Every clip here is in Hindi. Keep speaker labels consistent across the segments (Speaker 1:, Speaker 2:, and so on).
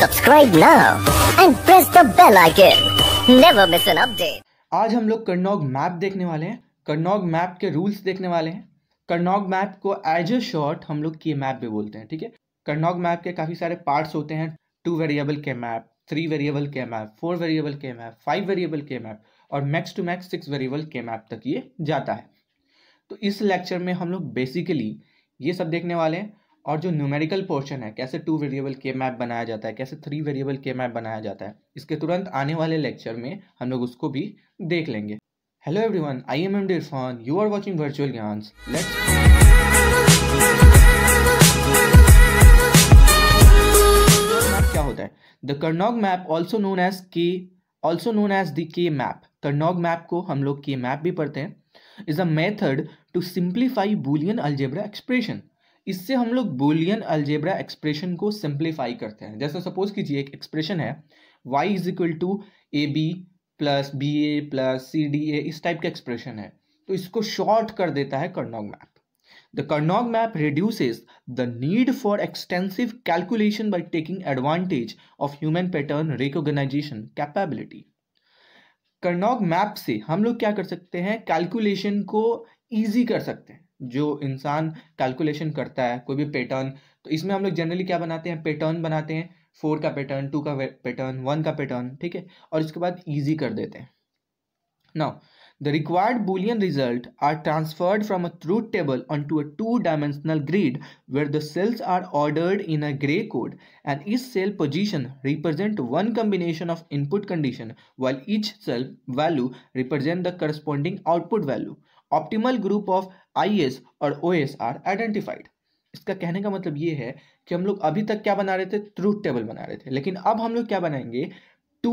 Speaker 1: Subscribe now and press the bell icon never miss an update आज हम लोग कर्नौग मैप देखने वाले हैं कर्नौग मैप के रूल्स देखने वाले हैं कर्नौग मैप को एज ए शॉर्ट हम लोग के मैप भी बोलते हैं ठीक है कर्नौग मैप के काफ़ी सारे पार्ट्स होते हैं टू वेरिएबल के मैप थ्री वेरिएबल के मैप फोर वेरिएबल के मैप फाइव वेरिएबल के मैप और max two max six variable के मैप तक ये जाता है तो इस लेक्चर में हम लोग बेसिकली ये सब देखने वाले हैं और जो न्यूमेरिकल पोर्शन है कैसे टू वेरिएबल के मैप बनाया जाता है कैसे थ्री वेरिएबल के मैप बनाया जाता है इसके तुरंत आने वाले लेक्चर में हम लोग उसको भी देख लेंगे hello everyone I am M D Irfan you are watching virtual Gyan let's क्या होता है the Karnaugh map also known as K also known as the K map Karnaugh map को हम लोग के मैप भी पढ़ते हैं is a method to simplify Boolean algebra expression इससे हम लोग बोलियन अल्जेब्रा एक्सप्रेशन को सिंप्लीफाई करते हैं जैसे सपोज कीजिए एक एक्सप्रेशन है y is equal to a b plus b a plus c d a इस टाइप का एक्सप्रेशन है तो इसको शॉर्ट कर देता है Karnaugh map the Karnaugh map reduces the need for extensive calculation by taking advantage of human pattern recognition capability Karnaugh map से हम लोग क्या कर सकते हैं कैलकुलेशन को ईजी कर सकते हैं जो इंसान कैलकुलेशन करता है कोई भी पैटर्न तो इसमें हम लोग जनरली क्या बनाते हैं पैटर्न बनाते हैं फोर का पैटर्न टू का पैटर्न वन का पैटर्न ठीक है और इसके बाद ईजी कर देते हैं now the required boolean result are transferred from a truth table on to a two dimensional grid where the cells are ordered in a grey code and is cell position represent one combination of input condition while each cell value represent the corresponding output value optimal group of I और ओ आर आइडेंटिफाइड इसका कहने का मतलब ये है कि हम लोग अभी तक क्या बना रहे थे ट्रूथ टेबल बना रहे थे लेकिन अब हम लोग क्या बनाएंगे टू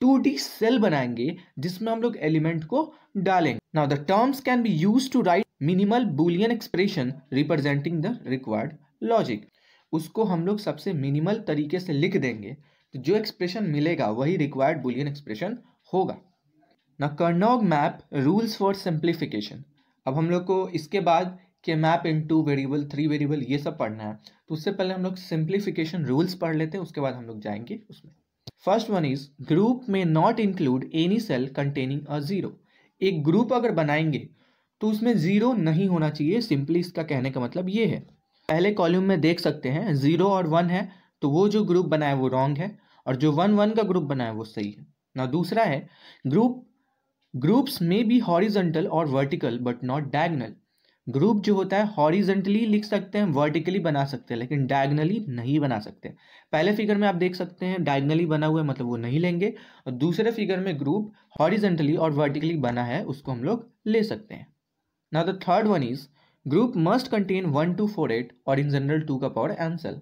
Speaker 1: टू डी सेल बनाएंगे जिसमें हम लोग एलिमेंट को डालेंगे now the terms can be use to write minimal boolean expression representing the required logic उसको हम लोग सबसे मिनिमल तरीके से लिख देंगे तो जो एक्सप्रेशन मिलेगा वही रिक्वायर्ड बुलियन एक्सप्रेशन होगा ना Karnaugh map rules for simplification अब हम लोग को इसके बाद के map in two variable three variable ये सब पढ़ना है तो उससे पहले हम लोग सिंप्लीफिकेशन रूल्स पढ़ लेते हैं उसके बाद हम लोग जाएंगे उसमें फर्स्ट वन इज ग्रुप में not include any cell containing a zero एक ग्रुप अगर बनाएंगे तो उसमें जीरो नहीं होना चाहिए सिंपली इसका कहने का मतलब ये है पहले कॉल्यूम में देख सकते हैं जीरो और वन है तो वो जो ग्रुप बनाए वो रॉन्ग है और जो वन वन का ग्रुप बनाए वो सही है ना दूसरा है ग्रुप ग्रुप्स में भी हॉरिजेंटल और vertical but not diagonal group जो होता है हॉरिजेंटली लिख सकते हैं वर्टिकली बना सकते हैं लेकिन डायगनली नहीं बना सकते पहले फिगर में आप देख सकते हैं डायगनली बना हुआ है मतलब वो नहीं लेंगे और दूसरे फिगर में ग्रुप हॉरिजेंटली और वर्टिकली बना है उसको हम लोग ले सकते हैं ना the third one is group must contain one two four eight और इन जनरल टू का पावर एंसल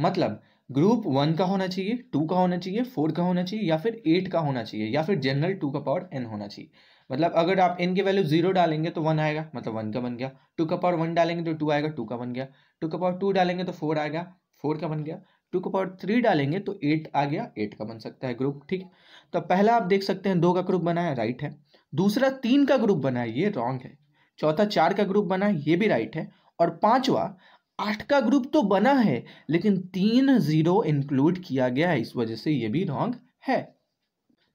Speaker 1: मतलब ग्रुप वन का होना चाहिए टू का होना चाहिए फोर का होना चाहिए या फिर एट का होना चाहिए या फिर जनरल टू का पावर एन होना चाहिए मतलब अगर आप एन के वैल्यू जीरो डालेंगे तो वन आएगा मतलब वन का बन गया टू का पावर वन डालेंगे तो टू आएगा टू का बन गया टू का पावर टू डालेंगे तो फोर आएगा फोर का बन गया टू का पावर थ्री डालेंगे तो एट आ गया एट का बन सकता है ग्रुप ठीक है तो पहला आप देख सकते हैं दो का ग्रुप बना है राइट है दूसरा तीन का ग्रुप बना है ये रॉन्ग है चौथा चार का ग्रुप बना है ये भी राइट है और पांचवा आठ का ग्रुप तो बना है लेकिन तीन जीरो इंक्लूड किया गया है इस वजह से ये भी रॉन्ग है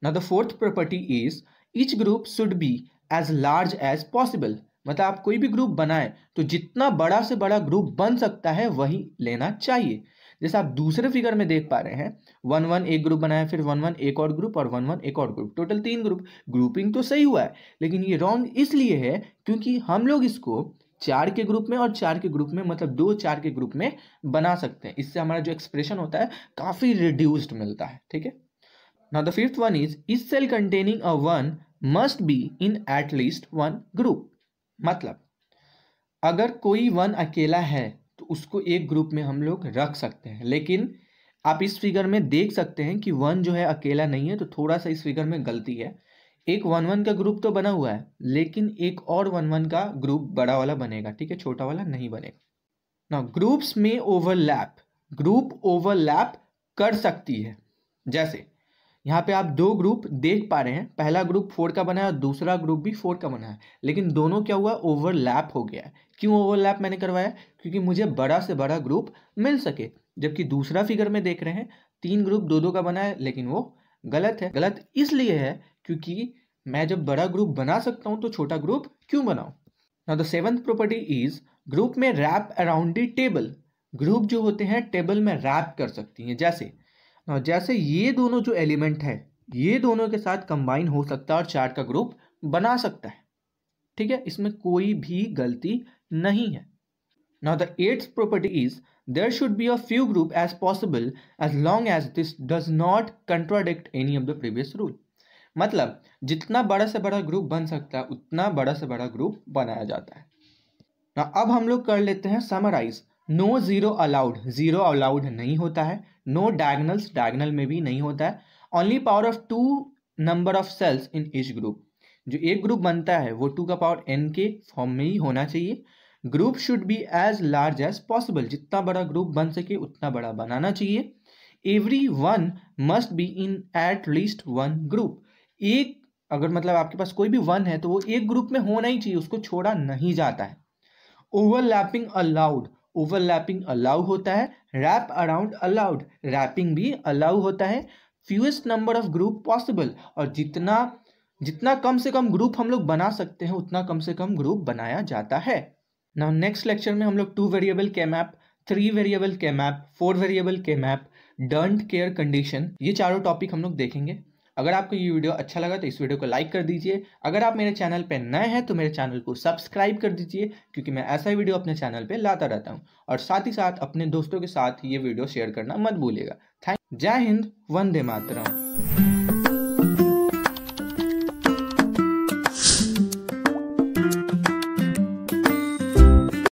Speaker 1: ना the fourth property is each group should be as large as possible मतलब आप कोई भी ग्रुप बनाए तो जितना बड़ा से बड़ा ग्रुप बन सकता है वही लेना चाहिए जैसे आप दूसरे फिगर में देख पा रहे हैं वन वन एक ग्रुप बनाया फिर वन वन एक और ग्रुप और वन वन एक और ग्रुप टोटल तीन ग्रुप ग्रुपिंग तो सही हुआ है लेकिन ये रॉन्ग इसलिए है क्योंकि हम लोग इसको चार के ग्रुप में और चार के ग्रुप में मतलब दो चार के ग्रुप में बना सकते हैं इससे हमारा जो एक्सप्रेशन होता है काफ़ी रिड्यूस्ड मिलता है ठीक है now the fifth one is is cell containing a one must be in at least one group मतलब अगर कोई वन अकेला है तो उसको एक ग्रुप में हम लोग रख सकते हैं लेकिन आप इस फिगर में देख सकते हैं कि वन जो है अकेला नहीं है तो थोड़ा सा इस फिगर में गलती है एक वन वन का ग्रुप तो बना हुआ है लेकिन एक और वन वन का ग्रुप बड़ा वाला बनेगा ठीक है छोटा वाला नहीं बनेगा ना ग्रुप्स में ओवरलैप ग्रुप ओवरलैप कर सकती है जैसे यहाँ पे आप दो ग्रुप देख पा रहे हैं पहला ग्रुप फोर का बना है और दूसरा ग्रुप भी फोर का बना है लेकिन दोनों क्या हुआ ओवरलैप हो गया है क्यों ओवरलैप मैंने करवाया क्योंकि मुझे बड़ा से बड़ा ग्रुप मिल सके जबकि दूसरा फिगर में देख रहे हैं तीन ग्रुप दो दो का बना है लेकिन वो गलत है गलत इसलिए है क्योंकि मैं जब बड़ा ग्रुप बना सकता हूं तो छोटा ग्रुप क्यों बनाऊ ना the seventh property is group में wrap around the table group जो होते हैं टेबल में रैप कर सकती हैं जैसे जैसे ये दोनों जो एलिमेंट है ये दोनों के साथ कंबाइन हो सकता है और चार्ट का ग्रुप बना सकता है ठीक है इसमें कोई भी गलती नहीं है now the eighth property is There should be a few group as possible as long as this does not contradict any of the previous rule. मतलब जितना बड़ा से बड़ा ग्रुप बन सकता है उतना बड़ा से बड़ा ग्रुप बनाया जाता है ना अब हम लोग कर लेते हैं summarise no zero allowed zero allowed नहीं होता है नो डायगनल्स डायगनल में भी नहीं होता है only power of two number of cells in each group जो एक ग्रुप बनता है वो टू का पावर एन के फॉर्म में ही होना चाहिए group should be as large as possible जितना बड़ा ग्रुप बन सके उतना बड़ा बनाना चाहिए every one must be in at least one group एक अगर मतलब आपके पास कोई भी वन है तो वो एक ग्रुप में होना ही चाहिए उसको छोड़ा नहीं जाता है ओवरलैपिंग अलाउड ओवरलैपिंग अलाउ होता है रैप अराउंड अलाउड रैपिंग भी अलाउ होता है fewest number of group possible और जितना जितना कम से कम ग्रुप हम लोग बना सकते हैं उतना कम से कम ग्रुप बनाया जाता है नाउ नेक्स्ट लेक्चर में हम लोग टू वेरिएबल के मैप थ्री वेरिएबल के मैप फोर वेरिएबल के मैप डंट केयर कंडीशन ये चारों टॉपिक हम लोग देखेंगे अगर आपको ये वीडियो अच्छा लगा तो इस वीडियो को लाइक कर दीजिए अगर आप मेरे चैनल पर नए हैं तो मेरे चैनल को सब्सक्राइब कर दीजिए क्योंकि मैं ऐसा ही वीडियो अपने चैनल पर लाता रहता हूँ और साथ ही साथ अपने दोस्तों के साथ ये वीडियो शेयर करना मत भूलिएगा थैंक जय हिंद वंदे मातरम